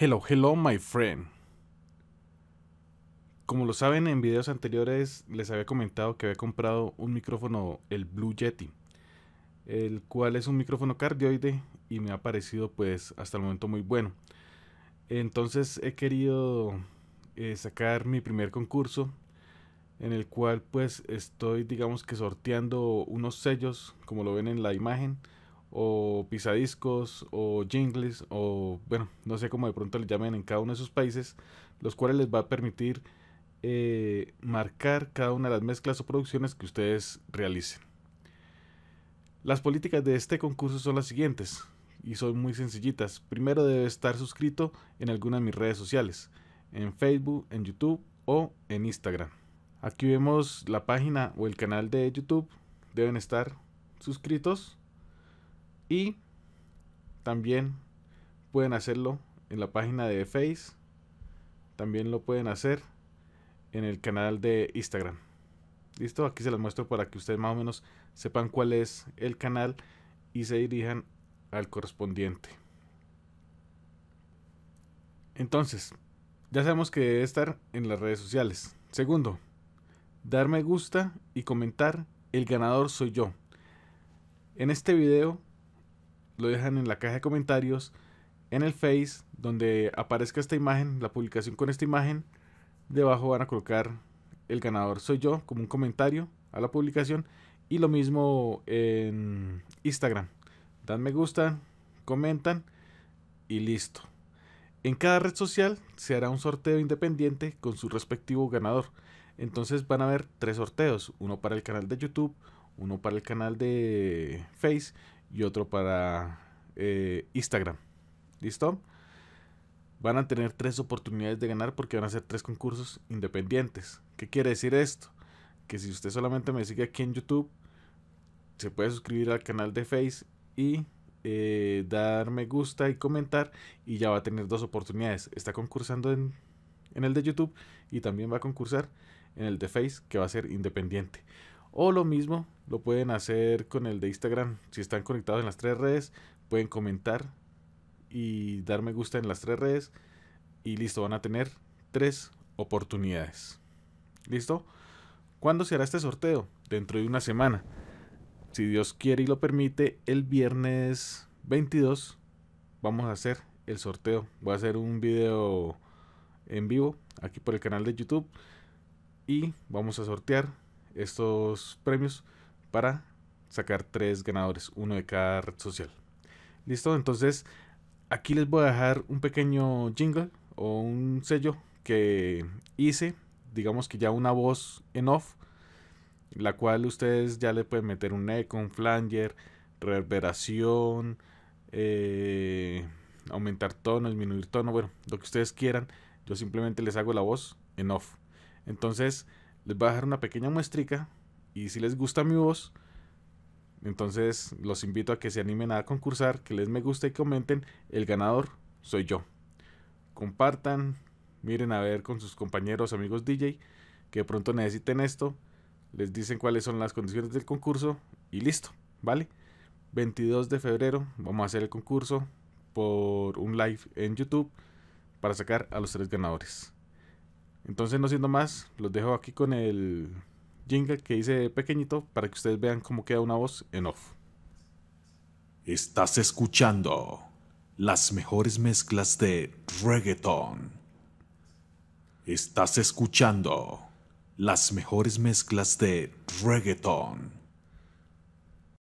Hello, hello, my friend. Como lo saben, en videos anteriores les había comentado que había comprado un micrófono, el Blue Yeti, el cual es un micrófono cardioide y me ha parecido pues hasta el momento muy bueno. Entonces he querido eh, sacar mi primer concurso en el cual pues estoy digamos que sorteando unos sellos como lo ven en la imagen o pisadiscos o jingles o bueno, no sé cómo de pronto le llamen en cada uno de sus países, los cuales les va a permitir eh, marcar cada una de las mezclas o producciones que ustedes realicen. Las políticas de este concurso son las siguientes y son muy sencillitas. Primero debe estar suscrito en alguna de mis redes sociales, en Facebook, en YouTube o en Instagram. Aquí vemos la página o el canal de YouTube. Deben estar suscritos y también pueden hacerlo en la página de Face. También lo pueden hacer en el canal de Instagram. Listo, aquí se los muestro para que ustedes más o menos sepan cuál es el canal y se dirijan al correspondiente. Entonces, ya sabemos que debe estar en las redes sociales. Segundo, dar me gusta y comentar el ganador soy yo. En este video lo dejan en la caja de comentarios, en el Face, donde aparezca esta imagen, la publicación con esta imagen. Debajo van a colocar el ganador soy yo como un comentario a la publicación. Y lo mismo en Instagram. Dan me gusta, comentan y listo. En cada red social se hará un sorteo independiente con su respectivo ganador. Entonces van a haber tres sorteos, uno para el canal de YouTube, uno para el canal de Face y otro para eh, Instagram. ¿Listo? Van a tener tres oportunidades de ganar porque van a ser tres concursos independientes. ¿Qué quiere decir esto? Que si usted solamente me sigue aquí en YouTube, se puede suscribir al canal de Face y eh, dar me gusta y comentar y ya va a tener dos oportunidades. Está concursando en, en el de YouTube y también va a concursar en el de Face que va a ser independiente. O lo mismo lo pueden hacer con el de Instagram. Si están conectados en las tres redes, pueden comentar y dar me gusta en las tres redes. Y listo, van a tener tres oportunidades. ¿Listo? ¿Cuándo se hará este sorteo? Dentro de una semana. Si Dios quiere y lo permite, el viernes 22 vamos a hacer el sorteo. Voy a hacer un video en vivo aquí por el canal de YouTube y vamos a sortear estos premios para sacar tres ganadores, uno de cada red social. Listo, entonces aquí les voy a dejar un pequeño jingle o un sello que hice, digamos que ya una voz en off, la cual ustedes ya le pueden meter un eco, un flanger, reverberación, eh, aumentar tono, disminuir tono, bueno, lo que ustedes quieran. Yo simplemente les hago la voz en off. Entonces, les voy a dejar una pequeña muestrica y si les gusta mi voz, entonces los invito a que se animen a concursar, que les me guste y comenten. El ganador soy yo. Compartan, miren a ver con sus compañeros, amigos DJ, que de pronto necesiten esto. Les dicen cuáles son las condiciones del concurso y listo, ¿vale? 22 de febrero vamos a hacer el concurso por un live en YouTube para sacar a los tres ganadores. Entonces, no siendo más, los dejo aquí con el jingle que hice pequeñito para que ustedes vean cómo queda una voz en off. Estás escuchando las mejores mezclas de reggaeton. Estás escuchando las mejores mezclas de reggaeton.